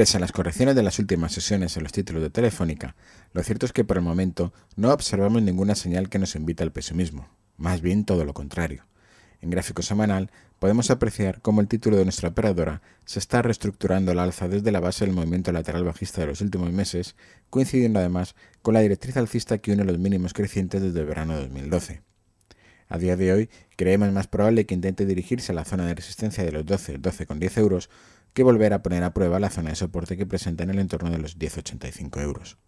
Pese a las correcciones de las últimas sesiones en los títulos de Telefónica, lo cierto es que por el momento no observamos ninguna señal que nos invite al pesimismo, más bien todo lo contrario. En gráfico semanal podemos apreciar cómo el título de nuestra operadora se está reestructurando al alza desde la base del movimiento lateral bajista de los últimos meses, coincidiendo además con la directriz alcista que une los mínimos crecientes desde el verano 2012. A día de hoy, creemos más probable que intente dirigirse a la zona de resistencia de los 12, 12,10 euros, que volver a poner a prueba la zona de soporte que presenta en el entorno de los 10,85 euros.